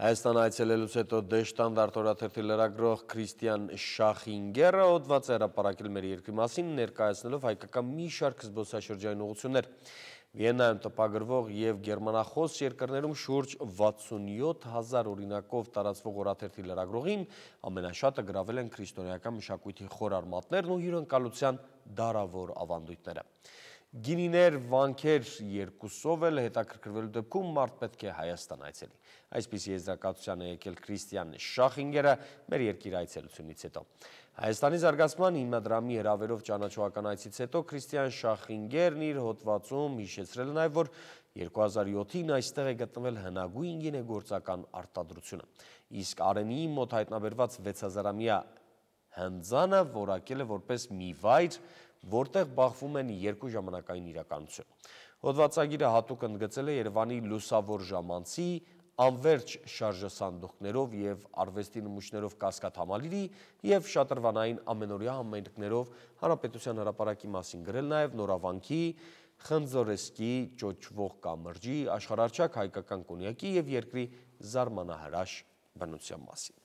Հայաստան այցելելուց հետո դեշտան դարտորաթերթի լրագրող Քրիստիան Շախինգերը ոտված է հրապարակել մեր երկրի մասին, ներկայացնելով հայկական մի շարք զբոսաշրջային ուղություններ։ Վիենայում տպագրվող և գերմանախոս երկրներում շուրջ 67 հազար օրինակով տարածվող որաթերթի լրագրողին ամենաշատը գրավել են քրիստոնյական մշակույթի խորարմատներն ու հյուրընկալության դարավոր ավանդույթները։ Գինիներ, վանքեր երկուսով էլ հետաքրքրվելու դեպքում մարդ պետք է Հայաստան այցելի։ Այսպիսի եզրակացության է եկել Քրիստիան Շախինգերը մեր երկիր այցելությունից հետո։ Հայաստանի զարգացման հիմնադրամի հրավերով ճանաչողական այցից հետո Քրիստիան Շախինգերն իր հոդվածում հիշեցրել նաև որ 2007-ին այստեղ է գտնվել հնագույն գինեգործական արտադրությունը։ Իսկ Արենիի մոտ հայտնաբերված 6000-ամյա Հնձանը որակել է որպես մի վայր, որտեղ բախվում են երկու ժամանակային իրականություն։ Հոդվածագիրը հատուկ ընդգծել է Երևանի լուսավոր ժամանցի անվերջ շարժասանդուղքներով եւ արվեստի նմուշներով կասկած համալիրի եւ շատրվանային ամենօրյա համերգներով հանրապետության հրապարակի մասին գրել նաեւ նորավանքի խնձորեսկի ճոճվող կամրջի աշխարհարչակ հայկական կոնյակի եւ երկրի զարմանահրաշ բնության մասին